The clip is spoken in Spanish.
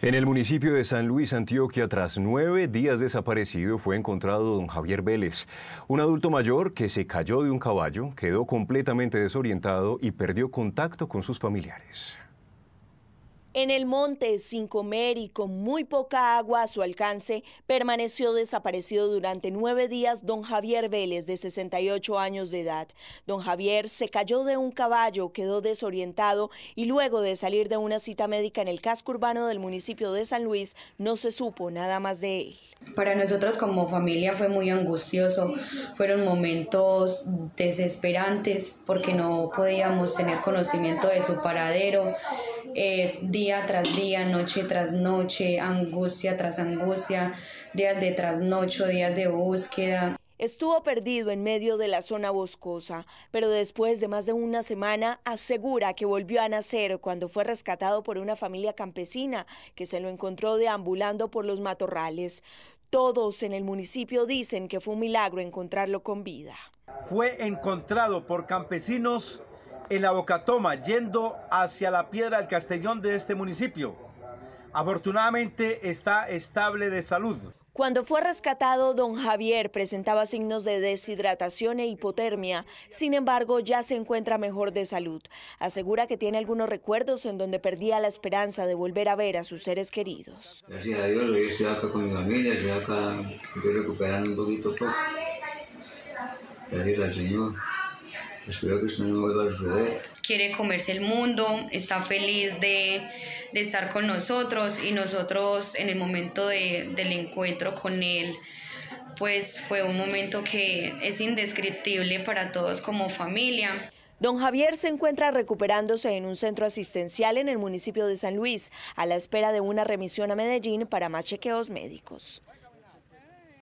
En el municipio de San Luis, Antioquia, tras nueve días desaparecido, fue encontrado don Javier Vélez, un adulto mayor que se cayó de un caballo, quedó completamente desorientado y perdió contacto con sus familiares. En el monte, sin comer y con muy poca agua a su alcance, permaneció desaparecido durante nueve días don Javier Vélez, de 68 años de edad. Don Javier se cayó de un caballo, quedó desorientado y luego de salir de una cita médica en el casco urbano del municipio de San Luis, no se supo nada más de él. Para nosotros como familia fue muy angustioso, fueron momentos desesperantes porque no podíamos tener conocimiento de su paradero. Eh, día tras día, noche tras noche, angustia tras angustia, días de trasnocho, días de búsqueda. Estuvo perdido en medio de la zona boscosa, pero después de más de una semana asegura que volvió a nacer cuando fue rescatado por una familia campesina que se lo encontró deambulando por los matorrales. Todos en el municipio dicen que fue un milagro encontrarlo con vida. Fue encontrado por campesinos en la Bocatoma, yendo hacia la Piedra del Castellón de este municipio. Afortunadamente está estable de salud. Cuando fue rescatado, don Javier presentaba signos de deshidratación e hipotermia, sin embargo ya se encuentra mejor de salud. Asegura que tiene algunos recuerdos en donde perdía la esperanza de volver a ver a sus seres queridos. Gracias a Dios, hoy estoy acá con mi familia, estoy acá, recuperando un poquito poco. Pues. Gracias al Señor. Quiere comerse el mundo, está feliz de, estar con nosotros y nosotros en el momento del encuentro con él, pues fue un momento que es indescriptible para todos como familia. Don Javier se encuentra recuperándose en un centro asistencial en el municipio de San Luis, a la espera de una remisión a Medellín para más chequeos médicos.